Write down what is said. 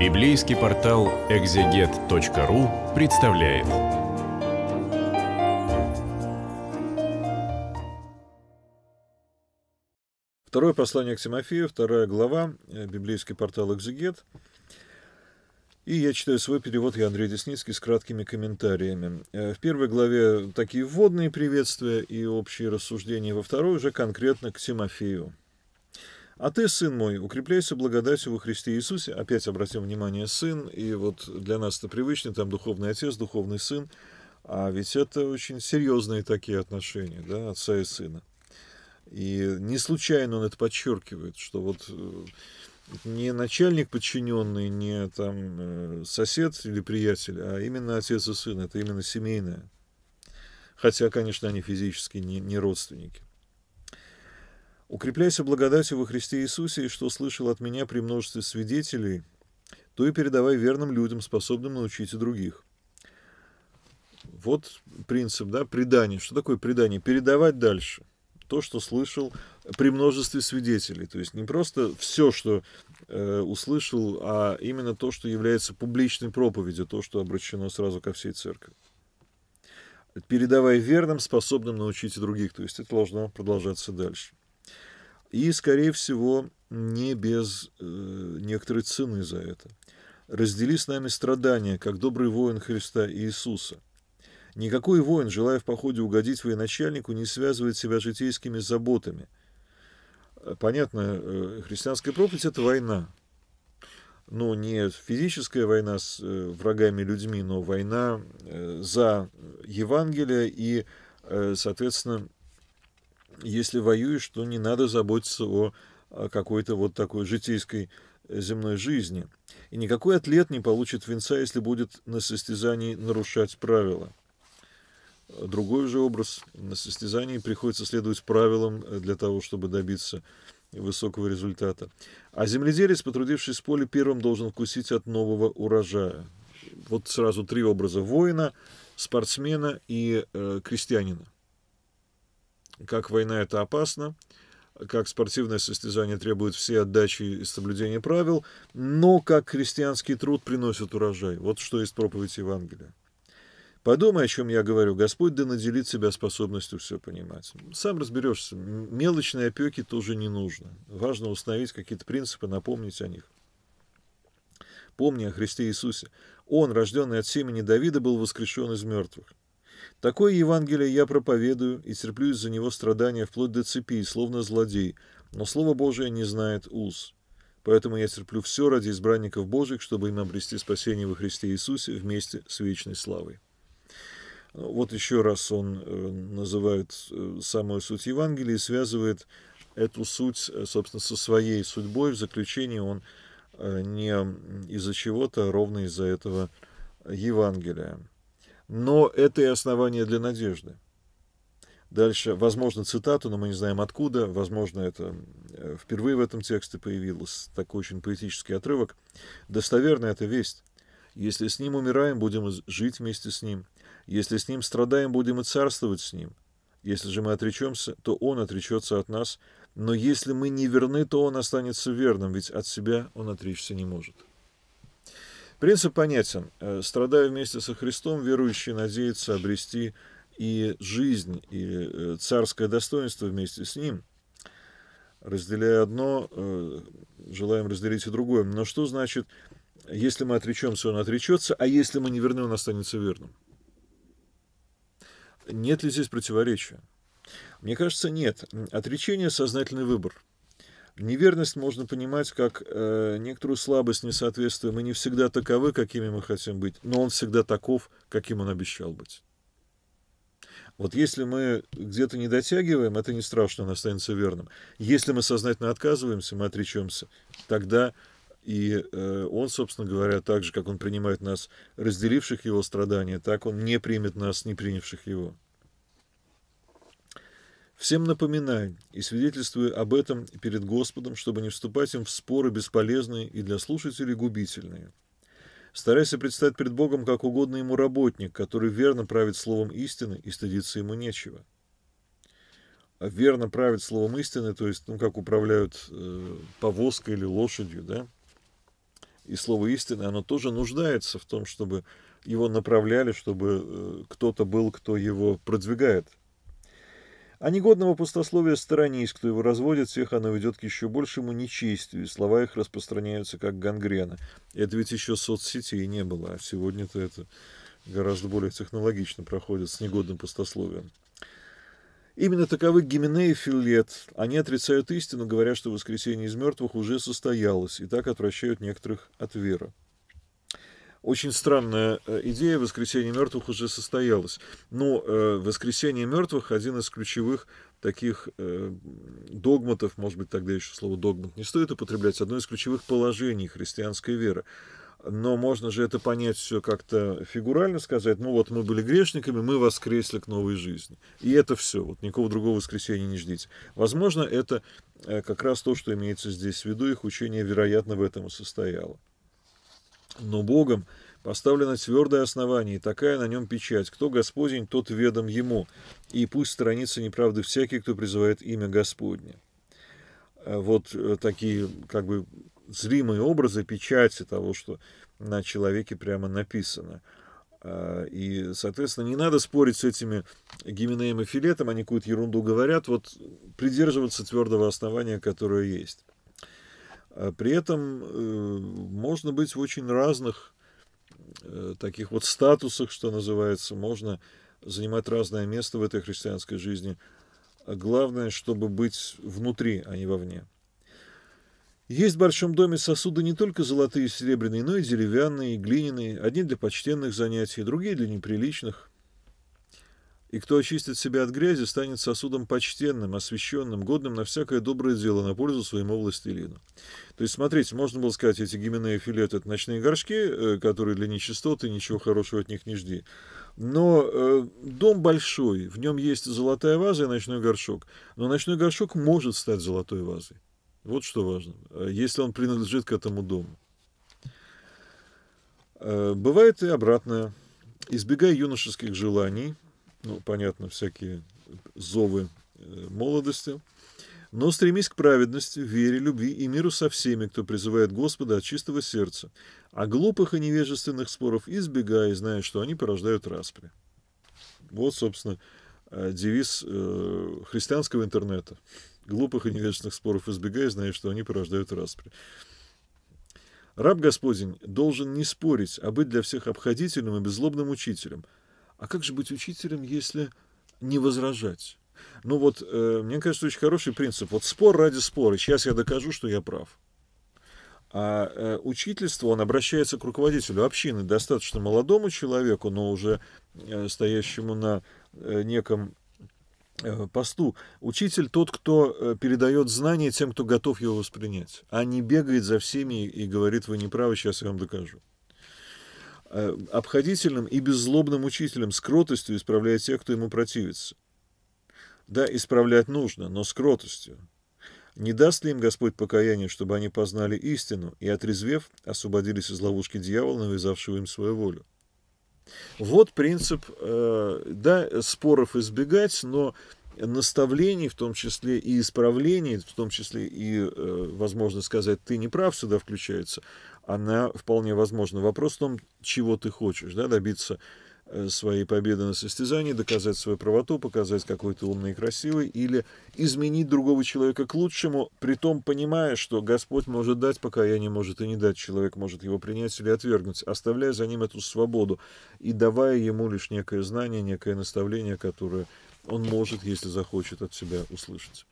Библейский портал экзегет.ру представляет. Второе послание к Тимофею, вторая глава, э, библейский портал «Экзегет». И я читаю свой перевод, я Андрей Десницкий, с краткими комментариями. Э, в первой главе такие вводные приветствия и общие рассуждения, во второй уже конкретно к Тимофею. А ты, сын мой, укрепляйся благодатью во Христе Иисусе. Опять обратим внимание, сын, и вот для нас это привычно, там духовный отец, духовный сын. А ведь это очень серьезные такие отношения, да, отца и сына. И не случайно он это подчеркивает, что вот э, не начальник подчиненный, не там э, сосед или приятель, а именно отец и сын, это именно семейное. Хотя, конечно, они физически не, не родственники. Укрепляйся благодатью во Христе Иисусе, и что слышал от меня при множестве свидетелей, то и передавай верным людям, способным научить и других. Вот принцип, да, предание. Что такое предание? Передавать дальше то, что слышал при множестве свидетелей. То есть не просто все, что э, услышал, а именно то, что является публичной проповедью, то, что обращено сразу ко всей церкви. Передавай верным, способным научить и других. То есть это должно продолжаться дальше. И, скорее всего, не без э, некоторой цены за это. Раздели с нами страдания, как добрый воин Христа Иисуса. Никакой воин, желая в походе угодить военачальнику, не связывает себя житейскими заботами. Э, понятно, э, христианская проповедь – это война. но ну, не физическая война с э, врагами людьми, но война за Евангелие и, соответственно, если воюешь, то не надо заботиться о какой-то вот такой житейской э, земной жизни. И никакой атлет не получит венца, если будет на состязании нарушать правила. Другой же образ. На состязании приходится следовать правилам э, для того, чтобы добиться высокого результата. А земледелец, потрудившись в поле, первым должен вкусить от нового урожая. Вот сразу три образа – воина, спортсмена и э, крестьянина как война это опасно, как спортивное состязание требует все отдачи и соблюдения правил, но как христианский труд приносит урожай. Вот что есть проповедь Евангелия. Подумай, о чем я говорю. Господь да наделит себя способностью все понимать. Сам разберешься. Мелочные опеки тоже не нужно. Важно установить какие-то принципы, напомнить о них. Помни о Христе Иисусе. Он, рожденный от семени Давида, был воскрешен из мертвых. Такое Евангелие я проповедую и терплю из-за него страдания вплоть до цепи, словно злодей, но Слово Божие не знает уз. Поэтому я терплю все ради избранников Божьих, чтобы им обрести спасение во Христе Иисусе вместе с вечной славой. Ну, вот еще раз он э, называет э, самую суть Евангелия и связывает эту суть, э, собственно, со своей судьбой. В заключении он не из-за чего-то, а ровно из-за этого Евангелия. Но это и основание для надежды. Дальше, возможно, цитату, но мы не знаем откуда, возможно, это э, впервые в этом тексте появилось, такой очень поэтический отрывок. Достоверно это весть. Если с ним умираем, будем жить вместе с ним. Если с ним страдаем, будем и царствовать с ним. Если же мы отречемся, то он отречется от нас. Но если мы не верны, то он останется верным, ведь от себя он отречься не может. Принцип понятен. Э, страдая вместе со Христом, верующий надеется обрести и жизнь, и э, царское достоинство вместе с ним. Разделяя одно, э, желаем разделить и другое. Но что значит, если мы отречемся, он отречется, а если мы не верны, он останется верным? Нет ли здесь противоречия? Мне кажется, нет. Отречение – сознательный выбор – Неверность можно понимать как э, некоторую слабость, несоответствие. Мы не всегда таковы, какими мы хотим быть, но он всегда таков, каким он обещал быть. Вот если мы где-то не дотягиваем, это не страшно, он останется верным. Если мы сознательно отказываемся, мы отречемся, тогда и э, он, собственно говоря, так же, как он принимает нас, разделивших его страдания, так он не примет нас, не принявших его. Всем напоминаю и свидетельствую об этом перед Господом, чтобы не вступать им в споры бесполезные и для слушателей губительные. Старайся предстать перед Богом как угодно ему работник, который верно правит словом истины, и стыдиться ему нечего. А верно правит словом истины, то есть, ну, как управляют э, повозкой или лошадью, да? И слово истины, оно тоже нуждается в том, чтобы его направляли, чтобы э, кто-то был, кто его продвигает – а негодного пустословия сторонись, кто его разводит, всех оно ведет к еще большему нечестию, слова их распространяются как гангрена. Это ведь еще соцсетей не было, а сегодня-то это гораздо более технологично проходит с негодным пустословием. Именно таковы Гимене и Филет. Они отрицают истину, говоря, что воскресение из мертвых уже состоялось, и так отвращают некоторых от веры. Очень странная э, идея воскресения мертвых уже состоялась. Но э, воскресение мертвых один из ключевых таких э, догматов, может быть, тогда еще слово догмат не стоит употреблять, одно из ключевых положений христианской веры. Но можно же это понять все как-то фигурально сказать. Ну вот мы были грешниками, мы воскресли к новой жизни. И это все. Вот никакого другого воскресения не ждите. Возможно, это э, как раз то, что имеется здесь в виду. Их учение, вероятно, в этом и состояло. Но Богом поставлено твердое основание, и такая на нем печать. Кто Господень, тот ведом ему, и пусть страница неправды всякий, кто призывает имя Господне. Э, вот э, такие как бы зримые образы печати того, что на человеке прямо написано. Э, и, соответственно, не надо спорить с этими Гименеем и Филетом, они какую-то ерунду говорят, вот придерживаться твердого основания, которое есть. А при этом э, можно быть в очень разных э, таких вот статусах, что называется, можно занимать разное место в этой христианской жизни. А главное, чтобы быть внутри, а не вовне. Есть в большом доме сосуды не только золотые и серебряные, но и деревянные, и глиняные, одни для почтенных занятий, другие для неприличных – и кто очистит себя от грязи, станет сосудом почтенным, освященным, годным на всякое доброе дело на пользу своему властелину. То есть, смотрите, можно было сказать, эти гименные филеты — это ночные горшки, э, которые для нечистоты, ничего хорошего от них не жди. Но э, дом большой, в нем есть золотая ваза и ночной горшок. Но ночной горшок может стать золотой вазой. Вот что важно, э, если он принадлежит к этому дому. Э, бывает и обратное. Избегай юношеских желаний — ну, понятно, всякие зовы э, молодости, но стремись к праведности, вере, любви и миру со всеми, кто призывает Господа от чистого сердца, а глупых и невежественных споров избегай, зная, что они порождают распри. Вот, собственно, э, девиз э, христианского интернета. Глупых и невежественных споров избегай, зная, что они порождают распри. Раб Господень должен не спорить, а быть для всех обходительным и беззлобным учителем – а как же быть учителем, если не возражать? Ну вот, э, мне кажется, очень хороший принцип. Вот спор ради спора. Сейчас я докажу, что я прав. А э, учительство, он обращается к руководителю общины, достаточно молодому человеку, но уже э, стоящему на э, неком э, посту. Учитель тот, кто э, передает знания тем, кто готов его воспринять, а не бегает за всеми и говорит, вы не правы, сейчас я вам докажу. Э, обходительным и беззлобным учителем с кротостью исправляя тех, кто ему противится. Да, исправлять нужно, но с кротостью. Не даст ли им Господь покаяние, чтобы они познали истину и, отрезвев, освободились из ловушки дьявола, навязавшего им свою волю? Вот принцип, э, да, споров избегать, но наставлений, в том числе и исправлений, в том числе и, э, возможно сказать, ты не прав, сюда включается, она вполне возможна. Вопрос в том, чего ты хочешь, да, добиться э, своей победы на состязании, доказать свою правоту, показать, какой ты умный и красивый, или изменить другого человека к лучшему, при том понимая, что Господь может дать пока я не может и не дать, человек может его принять или отвергнуть, оставляя за ним эту свободу и давая ему лишь некое знание, некое наставление, которое он может, если захочет, от себя услышать.